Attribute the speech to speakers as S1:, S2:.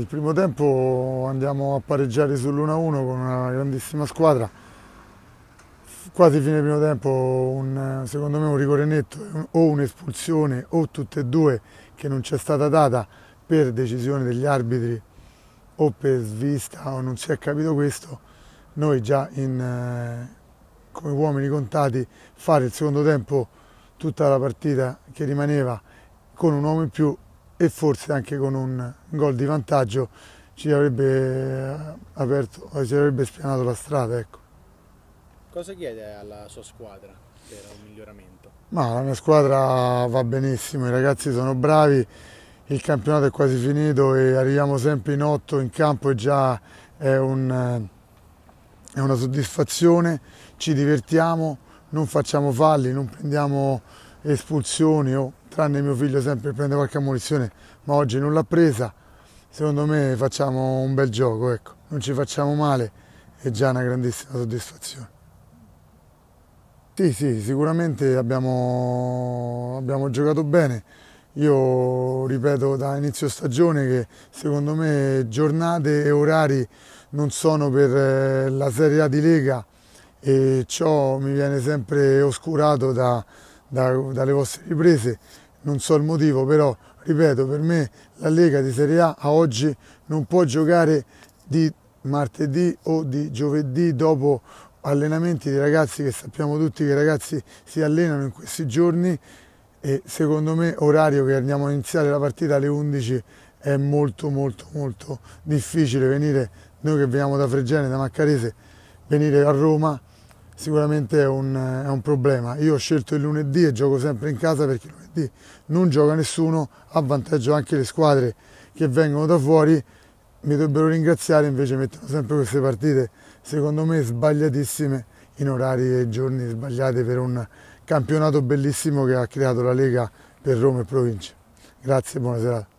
S1: Il primo tempo andiamo a pareggiare sull'1-1 con una grandissima squadra. Quasi fine primo tempo, un, secondo me, un rigore netto o un'espulsione o tutte e due che non c'è stata data per decisione degli arbitri o per svista o non si è capito questo. Noi già in, eh, come uomini contati fare il secondo tempo tutta la partita che rimaneva con un uomo in più e forse anche con un gol di vantaggio ci avrebbe eh, aperto, eh, ci avrebbe spianato la strada. Ecco. Cosa chiede alla sua squadra per un miglioramento? Ma la mia squadra va benissimo, i ragazzi sono bravi, il campionato è quasi finito e arriviamo sempre in otto in campo e già è, un, eh, è una soddisfazione, ci divertiamo, non facciamo falli, non prendiamo espulsioni o tranne mio figlio sempre prende qualche ammunizione, ma oggi non l'ha presa. Secondo me facciamo un bel gioco, ecco. non ci facciamo male, è già una grandissima soddisfazione. Sì, sì, sicuramente abbiamo, abbiamo giocato bene. Io ripeto da inizio stagione che secondo me giornate e orari non sono per eh, la Serie A di Lega e ciò mi viene sempre oscurato da, da, dalle vostre riprese non so il motivo, però ripeto, per me la Lega di Serie A a oggi non può giocare di martedì o di giovedì dopo allenamenti di ragazzi che sappiamo tutti che i ragazzi si allenano in questi giorni e secondo me orario che andiamo a iniziare la partita alle 11 è molto molto molto difficile venire noi che veniamo da Fregene, da Maccarese, venire a Roma sicuramente è un, è un, problema. Io ho scelto il lunedì e gioco sempre in casa perché il lunedì non gioca nessuno, a vantaggio anche le squadre che vengono da fuori, mi dovrebbero ringraziare, invece mettono sempre queste partite, secondo me, sbagliatissime in orari e giorni sbagliati per un campionato bellissimo che ha creato la Lega per Roma e provincia. Grazie e buona serata.